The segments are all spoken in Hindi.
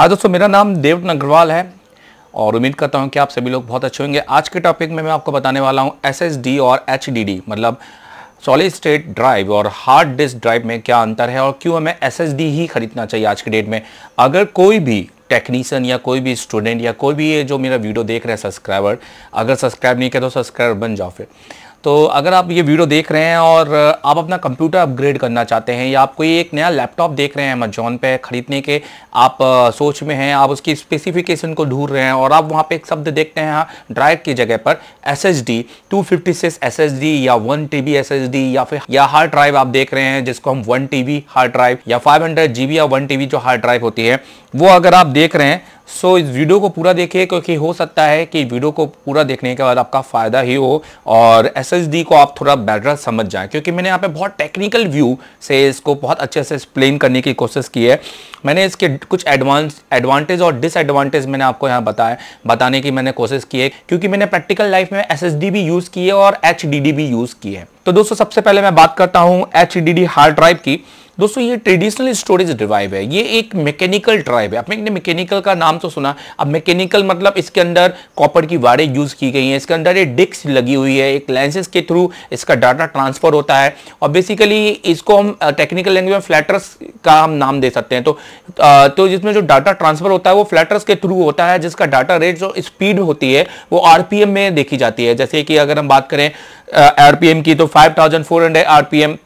हाँ दोस्तों मेरा नाम देव अग्रवाल है और उम्मीद करता हूँ कि आप सभी लोग बहुत अच्छे होंगे आज के टॉपिक में मैं आपको बताने वाला हूँ एसएसडी और एचडीडी मतलब सॉलिड स्टेट ड्राइव और हार्ड डिस्क ड्राइव में क्या अंतर है और क्यों हमें एसएसडी ही खरीदना चाहिए आज के डेट में अगर कोई भी टेक्नीशियन या कोई भी स्टूडेंट या कोई भी ये जो मेरा वीडियो देख रहे हैं सब्सक्राइबर अगर सब्सक्राइब नहीं किया तो सब्सक्राइबर बन जाओ फिर तो अगर आप ये वीडियो देख रहे हैं और आप अपना कंप्यूटर अपग्रेड करना चाहते हैं या आप कोई एक नया लैपटॉप देख रहे हैं अमेजोन पे ख़रीदने के आप सोच में हैं आप उसकी स्पेसिफिकेशन को ढूंढ रहे हैं और आप वहाँ पे एक शब्द देखते हैं हाँ, ड्राइव की जगह पर S S D two fifty six S S D या one T B S D या फिर या हार्ड ड्राइव आप देख रहे हैं जिसको हम one T B hard drive या फाइव हंड्रेड जी बी या वन टी बी जो हार्ड ड्राइव होती है वो अगर आप देख रहे हैं सो so, इस वीडियो को पूरा देखिए क्योंकि हो सकता है कि वीडियो को पूरा देखने के बाद आपका फ़ायदा ही हो और एस को आप थोड़ा बेटर समझ जाएं क्योंकि मैंने यहाँ पे बहुत टेक्निकल व्यू से इसको बहुत अच्छे से एक्सप्लेन करने की कोशिश की है मैंने इसके कुछ एडवांस एडवांटेज और डिसएडवांटेज मैंने आपको यहाँ बताया बताने की मैंने कोशिश की है क्योंकि मैंने प्रैक्टिकल लाइफ में एस भी यूज़ की है और एच भी यूज़ की है तो दोस्तों सबसे पहले मैं बात करता हूँ एच हार्ड ड्राइव की दोस्तों ये ट्रेडिशनल स्टोरेज ड्राइव है ये एक मैकेनिकल ड्राइव है आपने मैकेनिकल का नाम तो सुना अब मैकेनिकल मतलब इसके अंदर कॉपर की वारे यूज की गई हैं इसके अंदर ये डिस्क लगी हुई है एक लेंसेज के थ्रू इसका डाटा ट्रांसफर होता है और बेसिकली इसको हम टेक्निकल लैंग्वेज में फ्लैटर्स का हम नाम दे सकते हैं तो तो जिसमें जो डाटा ट्रांसफर होता है वो फ्लैटर्स के थ्रू होता है जिसका डाटा रेट जो स्पीड होती है वो आर में देखी जाती है जैसे कि अगर हम बात करें आरपीएम की तो 5400 आरपीएम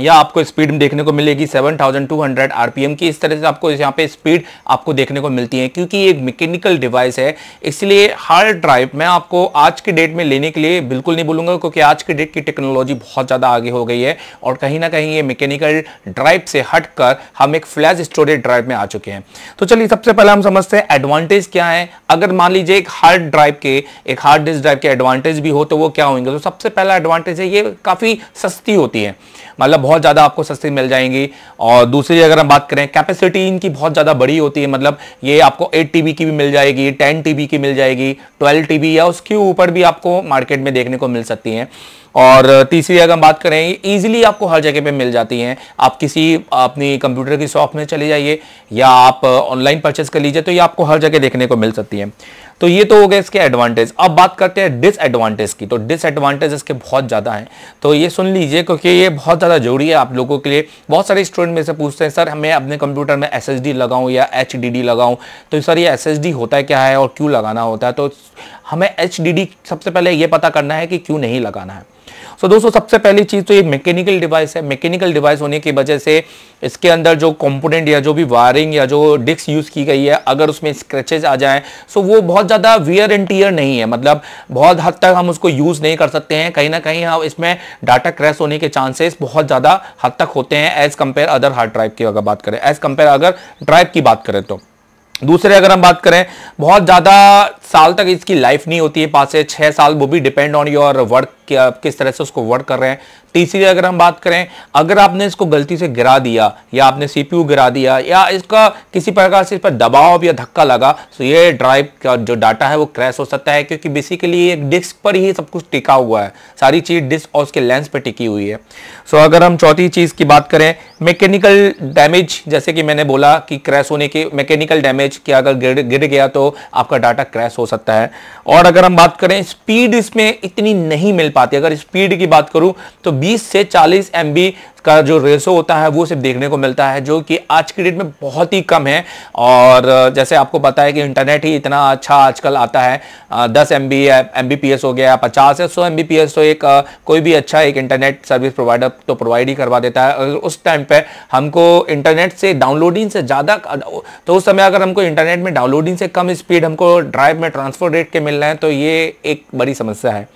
या आपको स्पीड देखने को मिलेगी 7200 आरपीएम की इस तरह से आपको यहाँ पे स्पीड आपको देखने को मिलती है क्योंकि ये एक मैकेनिकल डिवाइस है इसलिए हार्ड ड्राइव मैं आपको आज के डेट में लेने के लिए बिल्कुल नहीं बोलूँगा क्योंकि आज के डेट की टेक्नोलॉजी बहुत ज़्यादा आगे हो गई है और कहीं ना कहीं ये मैकेनिकल ड्राइव से हट हम एक फ्लैश स्टोरेज ड्राइव में आ चुके हैं तो चलिए सबसे पहले हम समझते हैं एडवांटेज क्या है अगर मान लीजिए एक हार्ड ड्राइव के एक हार्ड डिस्क ड्राइव के एडवांटेज भी हो तो वो क्या होंगे तो सबसे पहला एडवांटेज है ये काफ़ी सस्ती होती है मतलब बहुत ज़्यादा आपको सस्ती मिल जाएंगी और दूसरी अगर हम बात करें कैपेसिटी इनकी बहुत ज़्यादा बड़ी होती है मतलब ये आपको एट टी की भी मिल जाएगी टेन टी की मिल जाएगी ट्वेल्व टी या उसके ऊपर भी आपको मार्केट में देखने को मिल सकती है और तीसरी अगर हम बात करें ईजिली आपको हर जगह पे मिल जाती हैं आप किसी अपनी कंप्यूटर की शॉप में चले जाइए या आप ऑनलाइन परचेस कर लीजिए तो ये आपको हर जगह देखने को मिल सकती है तो ये तो हो गए इसके एडवांटेज अब बात करते हैं डिसएडवांटेज की तो डिसएडवांटेज इसके बहुत ज़्यादा हैं तो ये सुन लीजिए क्योंकि ये बहुत ज़्यादा जरूरी है आप लोगों के लिए बहुत सारे स्टूडेंट मेरे से पूछते हैं सर हमें अपने कंप्यूटर में एस एस लगाऊँ या एच डी लगाऊँ तो सर ये एस एस डी होता है क्या है और क्यों लगाना होता है तो हमें एच डी डी सबसे पहले ये पता करना है कि क्यों नहीं लगाना है सो so, दोस्तों सबसे पहली चीज़ तो ये मैकेनिकल डिवाइस है मैकेनिकल डिवाइस होने की वजह से इसके अंदर जो कंपोनेंट या जो भी वायरिंग या जो डिस्क यूज़ की गई है अगर उसमें स्क्रेचेज आ जाए सो so वो बहुत ज़्यादा वियर एंड टीयर नहीं है मतलब बहुत हद तक हम उसको यूज़ नहीं कर सकते हैं कहीं ना कहीं हम हाँ इसमें डाटा क्रैश होने के चांसेस बहुत ज़्यादा हद तक होते हैं as compare other hard drive की अगर बात करें एज़ कम्पेयर अगर ड्राइव की बात करें तो दूसरे अगर हम बात करें बहुत ज़्यादा साल तक इसकी लाइफ नहीं होती है पाँच से छः साल वो भी डिपेंड ऑन योर वर्क आप किस तरह से उसको वर्क कर रहे हैं तीसरी अगर हम बात करें अगर आपने इसको गलती से गिरा दिया या आपने सीपीयू गिरा दिया या इसका किसी प्रकार से इस पर दबाव या धक्का लगा तो ये ड्राइव का जो डाटा है वो क्रैश हो सकता है क्योंकि बेसिकली एक डिस्क पर ही सब कुछ टिका हुआ है सारी चीज़ डिस्क और उसके लेंस पर टिकी हुई है सो अगर हम चौथी चीज़ की बात करें मैकेनिकल डैमेज जैसे कि मैंने बोला कि क्रैश होने के मैकेनिकल डैमेज कि अगर गिर गिर गया तो आपका डाटा क्रैश हो सकता है और अगर हम बात करें स्पीड इसमें इतनी नहीं मिल पाती अगर स्पीड की बात करूं तो 20 से 40 एम का जो रेसो होता है वो सिर्फ देखने को मिलता है जो कि आज की डेट में बहुत ही कम है और जैसे आपको पता है कि इंटरनेट ही इतना अच्छा आजकल आता है दस M B M B P S हो गया पचास या सौ एम बी तो एक कोई भी अच्छा एक इंटरनेट सर्विस प्रोवाइडर तो प्रोवाइड ही करवा देता है उस टाइम पर हमको इंटरनेट से डाउनलोडिंग से ज़्यादा तो उस समय अगर हमको इंटरनेट में डाउनलोडिंग से कम स्पीड हमको ड्राइव में ट्रांसफर रेट के मिल रहे हैं तो ये एक बड़ी समस्या है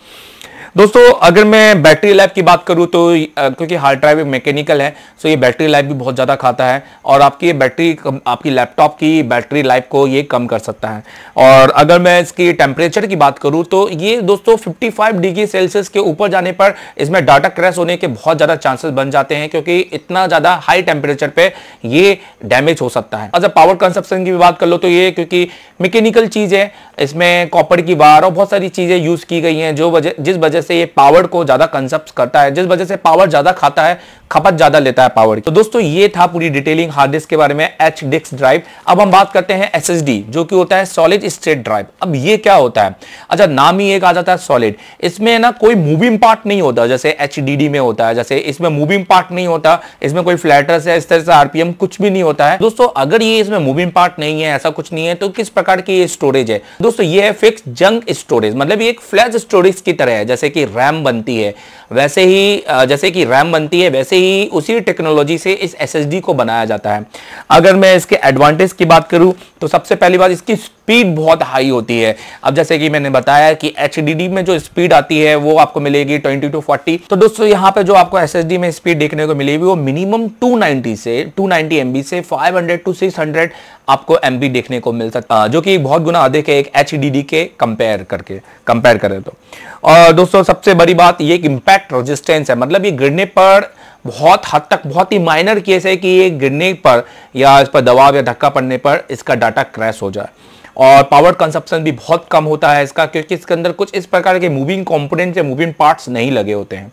दोस्तों अगर मैं बैटरी लाइफ की बात करूं तो क्योंकि हार्ड ड्राइव मैकेनिकल है सो ये बैटरी लाइफ भी बहुत ज़्यादा खाता है और आपकी ये बैटरी आपकी लैपटॉप की बैटरी लाइफ को ये कम कर सकता है और अगर मैं इसकी टेम्परेचर की बात करूँ तो ये दोस्तों 55 डिग्री सेल्सियस के ऊपर जाने पर इसमें डाटा क्रैश होने के बहुत ज़्यादा चांसेस बन जाते हैं क्योंकि इतना ज़्यादा हाई टेम्परेचर पर ये डैमेज हो सकता है अच्छा पावर कंसप्शन की बात कर लो तो ये क्योंकि मैकेनिकल चीज़ है इसमें कॉपर की बार और बहुत सारी चीज़ें यूज़ की गई हैं जो वजह जिस वजह वजह से ये पावर को ज्यादा कंजप्ट करता है जिस वजह से पावर ज्यादा खाता है खपत ज्यादा लेता है पावर तो दोस्तों ये था पूरी डिटेलिंग हार्ड डिस्क के बारे में एच डिस्क ड्राइव अब हम बात करते हैं एस जो कि होता है सॉलिड स्टेट ड्राइव अब ये क्या होता है अच्छा नाम ही एक आ जाता है सॉलिड इसमें ना कोई मूविंग पार्ट नहीं होता जैसे एच में होता है जैसे इसमें मूविंग पार्ट नहीं होता इसमें कोई फ्लैटर्स है इस तरह से आरपीएम कुछ भी नहीं होता है दोस्तों अगर ये इसमें मूविंग पार्ट नहीं है ऐसा कुछ नहीं है तो किस प्रकार की ये स्टोरेज है दोस्तों ये है फिक्स जंग स्टोरेज मतलब ये एक फ्लैश स्टोरेज की तरह है जैसे कि रैम बनती है वैसे ही जैसे कि रैम बनती है वैसे ही उसी टेक्नोलॉजी से इस एस को बनाया जाता है अगर मैं इसके एडवांटेज की बात करूं तो सबसे पहली बात इसकी स्पीड बहुत हाई होती है अब जैसे कि मैंने बताया कि एच में जो स्पीड आती है वो आपको मिलेगी ट्वेंटी टू फोर्टी तो दोस्तों यहाँ पे जो आपको एस में स्पीड देखने को मिलेगी वो मिनिमम टू से टू नाइनटी से फाइव टू सिक्स आपको एम देखने को मिल सकता जो कि बहुत गुना अधिक है एक एच के कंपेयर करके कंपेयर करें तो और दोस्तों सबसे बड़ी बात ये एक इम्पैक्ट रजिस्टेंस है मतलब ये गिरने पर बहुत हद तक बहुत ही माइनर केस है कि ये गिरने पर या इस पर दबाव या धक्का पड़ने पर इसका डाटा क्रैश हो जाए और पावर कंसप्शन भी बहुत कम होता है इसका क्योंकि इसके अंदर कुछ इस प्रकार के मूविंग कॉम्पोनेंट या मूविंग पार्ट्स नहीं लगे होते हैं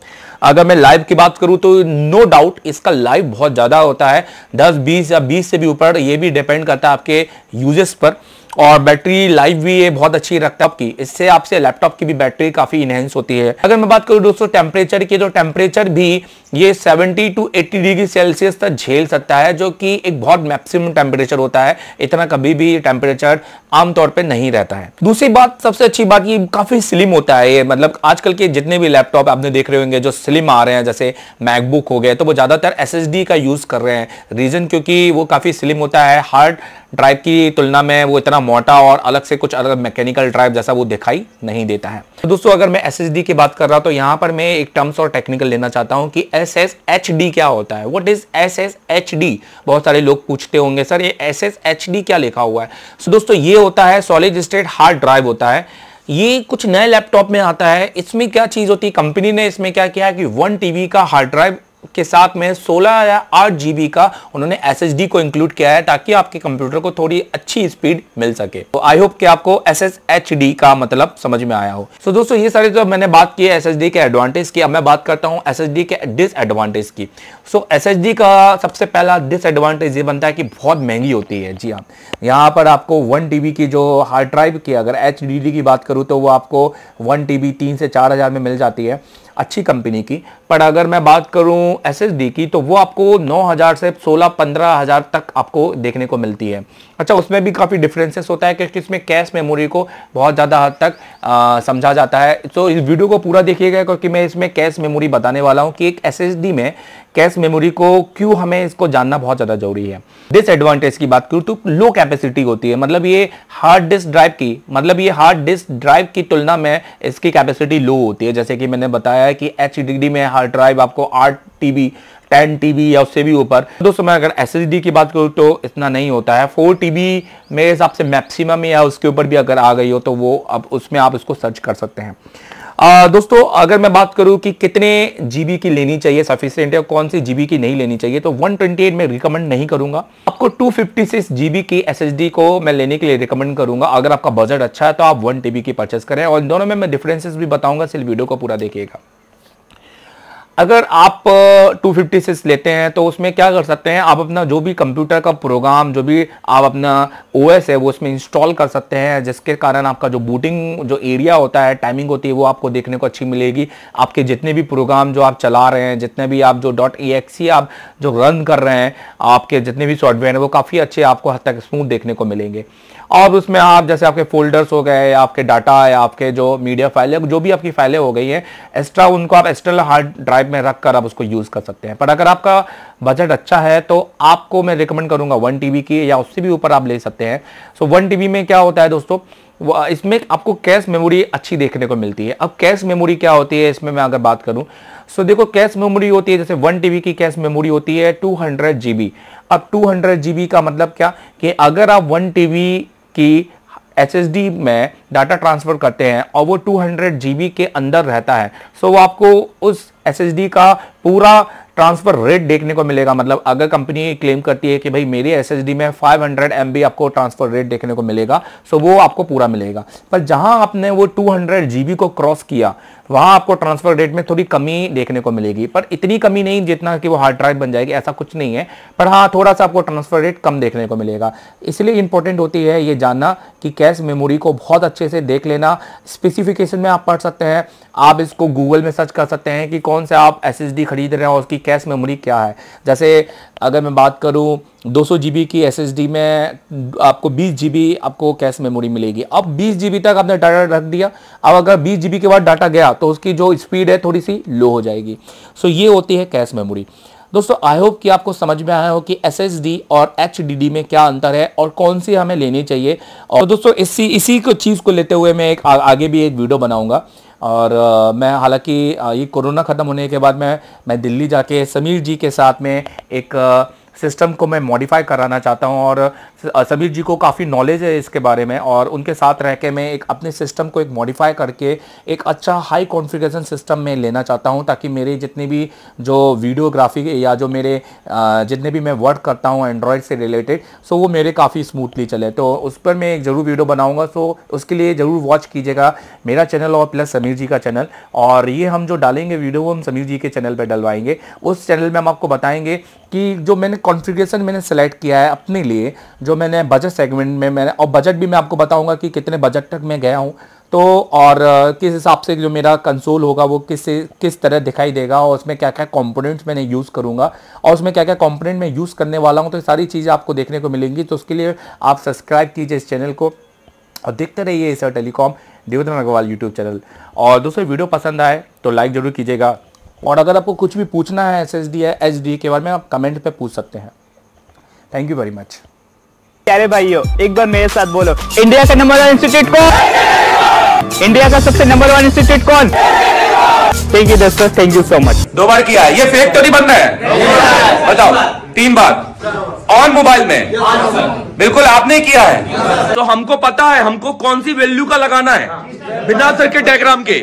अगर मैं लाइव की बात करूं तो नो डाउट इसका लाइव बहुत ज़्यादा होता है दस बीस या बीस से भी ऊपर ये भी डिपेंड करता है आपके यूजेस पर और बैटरी लाइफ भी ये बहुत अच्छी रखता है आपकी इससे आपसे लैपटॉप की भी बैटरी काफी इनहेंस होती है अगर मैं बात करूँ दोस्तों टेम्परेचर की तो टेम्परेचर भी ये 70 टू 80 डिग्री सेल्सियस तक झेल सकता है जो कि एक बहुत मैक्सिमम टेम्परेचर होता है इतना कभी भी टेम्परेचर आमतौर पर नहीं रहता है दूसरी बात सबसे अच्छी बात ये काफी स्लिम होता है ये मतलब आजकल के जितने भी लैपटॉप आपने देख रहे होंगे जो स्लिम आ रहे हैं जैसे मैकबुक हो गए तो वो ज़्यादातर एस का यूज़ कर रहे हैं रीज़न क्योंकि वो काफ़ी स्लिम होता है हार्ड ड्राइव की तुलना में वो इतना मोटा और अलग से कुछ अलग मैकेनिकल ड्राइव जैसा वो दिखाई नहीं देता है तो दोस्तों अगर मैं एस की बात कर रहा हूँ तो यहाँ पर मैं एक टर्म्स और टेक्निकल लेना चाहता हूँ कि एस एस एच डी क्या होता है what is S S H D बहुत सारे लोग पूछते होंगे सर ये एस एस एच डी क्या लिखा हुआ है तो दोस्तों ये होता है सॉलिड स्टेट हार्ड ड्राइव होता है ये कुछ नए लैपटॉप में आता है इसमें क्या चीज़ होती है कंपनी ने इसमें क्या किया कि वन टीवी का हार्ड ड्राइव के साथ में 16 या 8 जीबी का उन्होंने एस को इंक्लूड किया है ताकि आपके कंप्यूटर को थोड़ी अच्छी स्पीड मिल सके तो आई होप कि आपको एस का मतलब समझ में आया हो सो so दोस्तों ये सारे जो मैंने बात की एस के एडवांटेज की अब मैं बात करता हूं एस के डिसएडवांटेज की सो so, एसएसडी का सबसे पहला डिसएडवांटेज ये बनता है कि बहुत महंगी होती है जी हाँ यहाँ पर आपको वन टी की जो हार्ड ड्राइव की अगर एच की बात करूँ तो वो आपको वन टी बी तीन से चार में मिल जाती है अच्छी कंपनी की पर अगर मैं बात करूं एस की तो वो आपको 9000 से 16-15000 तक आपको देखने को मिलती है अच्छा उसमें भी काफ़ी डिफरेंसेस होता है क्योंकि इसमें कैश मेमोरी को बहुत ज़्यादा हद तक आ, समझा जाता है तो इस वीडियो को पूरा देखिएगा क्योंकि मैं इसमें कैश मेमोरी बताने वाला हूँ कि एक एस में कैश मेमोरी को क्यों हमें इसको जानना बहुत ज़्यादा जरूरी है डिसएडवांटेज की बात करूं तो लो कैपेसिटी होती है मतलब ये हार्ड डिस्क ड्राइव की मतलब ये हार्ड डिस्क ड्राइव की तुलना में इसकी कैपेसिटी लो होती है जैसे कि मैंने बताया कि एच में हार्ड ड्राइव आपको आठ टी टेन टी या उससे भी ऊपर दोस्तों मैं अगर एस की बात करूँ तो इतना नहीं होता है फोर टी मेरे हिसाब से मैक्सिमम या उसके ऊपर भी अगर आ गई हो तो वो अब उसमें आप इसको सर्च कर सकते हैं दोस्तों अगर मैं बात करूं कि कितने जीबी की लेनी चाहिए सफिशियंट है कौन सी जीबी की नहीं लेनी चाहिए तो 128 में रिकमेंड नहीं करूंगा आपको 256 जीबी की एसएसडी को मैं लेने के लिए रिकमेंड करूंगा अगर आपका बजट अच्छा है तो आप वन टीबी की परचेस करें और इन दोनों में मैं डिफरेंसेस भी बताऊंगा सिर्फ वीडियो को पूरा देखिएगा अगर आप 256 से लेते हैं तो उसमें क्या कर सकते हैं आप अपना जो भी कंप्यूटर का प्रोग्राम जो भी आप अपना ओएस है वो उसमें इंस्टॉल कर सकते हैं जिसके कारण आपका जो बूटिंग जो एरिया होता है टाइमिंग होती है वो आपको देखने को अच्छी मिलेगी आपके जितने भी प्रोग्राम जो आप चला रहे हैं जितने भी आप जो डॉट आप जो रन कर रहे हैं आपके जितने भी सॉफ्टवेयर हैं वो काफ़ी अच्छे आपको हद तक स्मूथ देखने को मिलेंगे और उसमें आप जैसे आपके फोल्डर्स हो गए आपके डाटा या आपके जो मीडिया फाइल है जो भी आपकी फाइलें हो गई हैं एक्स्ट्रा उनको आप एक्सटर्नल हार्ड ड्राइव में रख कर आप उसको यूज़ कर सकते हैं पर अगर आपका बजट अच्छा है तो आपको मैं रिकमेंड करूँगा वन टी की या उससे भी ऊपर आप ले सकते हैं सो वन टी में क्या होता है दोस्तों इसमें आपको कैश मेमोरी अच्छी देखने को मिलती है अब कैश मेमोरी क्या होती है इसमें मैं अगर बात करूं सो देखो कैश मेमोरी होती है जैसे वन टीबी की कैश मेमोरी होती है टू हंड्रेड जीबी अब टू हंड्रेड जीबी का मतलब क्या कि अगर आप वन टीबी कि एच में डाटा ट्रांसफ़र करते हैं और वो 200 जी के अंदर रहता है सो so, आपको उस एस का पूरा ट्रांसफ़र रेट देखने को मिलेगा मतलब अगर कंपनी क्लेम करती है कि भाई मेरी एस में 500 हंड्रेड आपको ट्रांसफ़र रेट देखने को मिलेगा सो so वो आपको पूरा मिलेगा पर जहां आपने वो 200 हंड्रेड को क्रॉस किया वहां आपको ट्रांसफर रेट में थोड़ी कमी देखने को मिलेगी पर इतनी कमी नहीं जितना कि वो हार्ड ड्राइव बन जाएगी ऐसा कुछ नहीं है पर हाँ थोड़ा सा आपको ट्रांसफर रेट कम देखने को मिलेगा इसलिए इंपॉर्टेंट होती है ये जानना कि कैश मेमोरी को बहुत अच्छे से देख लेना स्पेसिफिकेशन में आप पढ़ सकते हैं आप इसको गूगल में सर्च कर सकते हैं कि कौन सा आप एस खरीद रहे हैं और उसकी कैश मेमोरी क्या है जैसे अगर मैं बात करूँ दो सौ जी बी की एस एस डी में आपको बीस जी बी आपको कैश मेमोरी मिलेगी अब बीस जी बी तक आपने डाटा रख दिया अब अगर बीस जी बी के बाद डाटा गया तो उसकी जो स्पीड है थोड़ी सी लो हो जाएगी सो ये होती है कैश मेमोरी दोस्तों आई होप कि आपको समझ में आया हो कि एस एस डी और एच डी डी में क्या अंतर है और कौन सी हमें लेनी चाहिए और दोस्तों इसी इसी को चीज़ को लेते हुए मैं एक आ, आगे भी एक वीडियो बनाऊंगा और आ, मैं हालांकि ये कोरोना ख़त्म होने के बाद मैं मैं दिल्ली जाके समीर जी के साथ में एक आ, सिस्टम को मैं मॉडिफाई कराना चाहता हूँ और समीर जी को काफ़ी नॉलेज है इसके बारे में और उनके साथ रह के मैं एक अपने सिस्टम को एक मॉडिफाई करके एक अच्छा हाई कॉन्फ़िगरेशन सिस्टम में लेना चाहता हूँ ताकि मेरे जितने भी जो वीडियोग्राफी या जो मेरे जितने भी मैं वर्क करता हूँ एंड्रॉयड से रिलेटेड सो वो मेरे काफ़ी स्मूथली चले तो उस पर मैं एक ज़रूर वीडियो बनाऊँगा सो उसके लिए ज़रूर वॉच कीजिएगा मेरा चैनल और प्लस समीर जी का चैनल और ये हम जो डालेंगे वीडियो वो हम समीर जी के चैनल पर डलवाएंगे उस चैनल में हम आपको बताएंगे कि जो मैंने कॉन्फ़िगरेशन मैंने सेलेक्ट किया है अपने लिए जो मैंने बजट सेगमेंट में मैंने और बजट भी मैं आपको बताऊंगा कि कितने बजट तक मैं गया हूँ तो और किस हिसाब से जो मेरा कंसोल होगा वो किस किस तरह दिखाई देगा और उसमें क्या क्या कंपोनेंट्स मैंने यूज़ करूँगा और उसमें क्या क्या कंपोनेंट मैं यूज़ करने वाला हूँ तो सारी चीज़ें आपको देखने को मिलेंगी तो उसके लिए आप सब्सक्राइब कीजिए इस चैनल को और देखते रहिए इस telecom Devendra Agarwal YouTube channel और दोस्तों वीडियो पसंद आए तो लाइक ज़रूर कीजिएगा और अगर आपको कुछ भी पूछना है एस एस डी या एच डी के बारे में आप कमेंट पे पूछ सकते हैं थैंक यू वेरी मच प्यारे भाइयों एक बार मेरे साथ बोलो इंडिया का नंबर वन इंस्टीट्यूट कौन इंडिया का सबसे नंबर वन इंस्टीट्यूट कौन थैंक यू दोस्तों थैंक यू सो मच दो बार किया ये फेक तो नहीं बनना है बताओ तीन बार ऑन मोबाइल में बिल्कुल आपने किया है तो हमको पता है हमको कौन सी वैल्यू का लगाना है बिना सर के डायग्राम के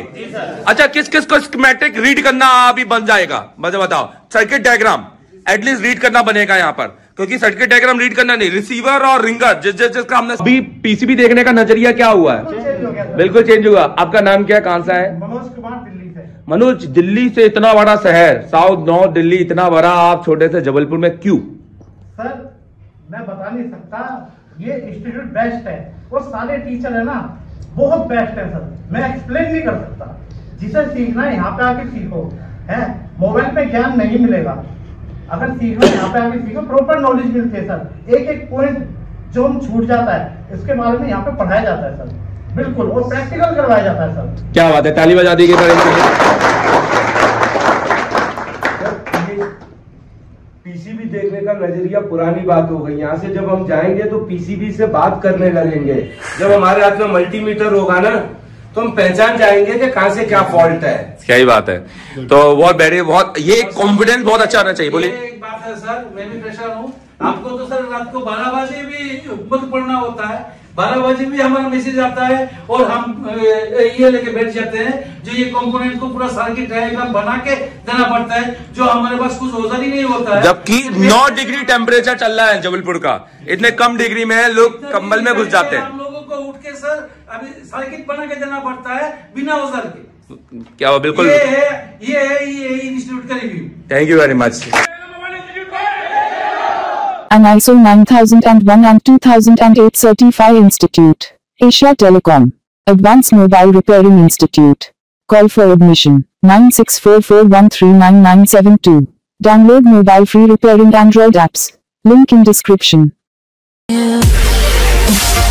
अच्छा किस किस को स्कमेटिक रीड करना अभी बन जाएगा मुझे बताओ सर्किट डायग्राम एटलीस्ट रीड करना बनेगा यहाँ पर क्योंकि सर्किट डायग्राम रीड करना नहीं रिसीवर और रिंगर जिस जिस जिसका हमने अभी पीसीबी देखने का नजरिया क्या हुआ है बिल्कुल चेंज हुआ आपका नाम क्या कहां सा है मनोज दिल्ली से इतना बड़ा शहर साउथ नॉर्थ दिल्ली इतना बड़ा आप छोटे से जबलपुर में क्यों सर मैं बता नहीं सकता ये इंस्टीट्यूट बेस्ट है और सारे टीचर है ना बहुत बेस्ट है सर मैं एक्सप्लेन नहीं कर सकता जिसे सीखना है यहाँ पे आके सीखो है मोबाइल पे ज्ञान नहीं मिलेगा अगर सीखना यहाँ पे आके सीखो प्रॉपर नॉलेज मिलती है सर एक एक पॉइंट जो हम छूट जाता है इसके बारे में यहाँ पे पढ़ाया जाता है सर बिल्कुल और प्रैक्टिकल करवाया जाता है सर क्या बात है ताली बजा दी गई सर का नजरिया पुरानी बात हो गई यहाँ से जब हम जाएंगे तो पीसीबी से बात करने लगेंगे जब हमारे हाथ में मल्टीमीटर होगा ना तो हम पहचान जाएंगे कि कहाँ से क्या फॉल्ट है क्या ही बात है तो बहुत बैठे बहुत ये कॉन्फिडेंस बहुत अच्छा होना चाहिए बोले एक बात है सर मैं भी परेशान हूँ आपको तो सर रात को बारह बजे भी मत पढ़ना होता है बारह बजे भी हमारा मैसेज आता है और हम ये लेके बैठ जाते हैं जो ये कंपोनेंट को पूरा सर्किट डायग्राम बना के देना पड़ता है जो हमारे पास कुछ औजार ही नहीं होता है जबकि नौ डिग्री टेम्परेचर चल रहा है जबलपुर का इतने कम डिग्री में लोग कम्बल में घुस जाते हैं हम लोगों को उठ के सर अभी सर्किट बना के देना पड़ता है बिना औजार के क्या बिल्कुल ये है ये है ये इंस्टीट्यूट का review thank you very much An ISO 9001 and 2008 Certify Institute. Asia Telecom. Advanced Mobile Repairing Institute. Call for admission nine six four four one three nine nine seven two. Download mobile free repairing Android apps. Link in description. Yeah.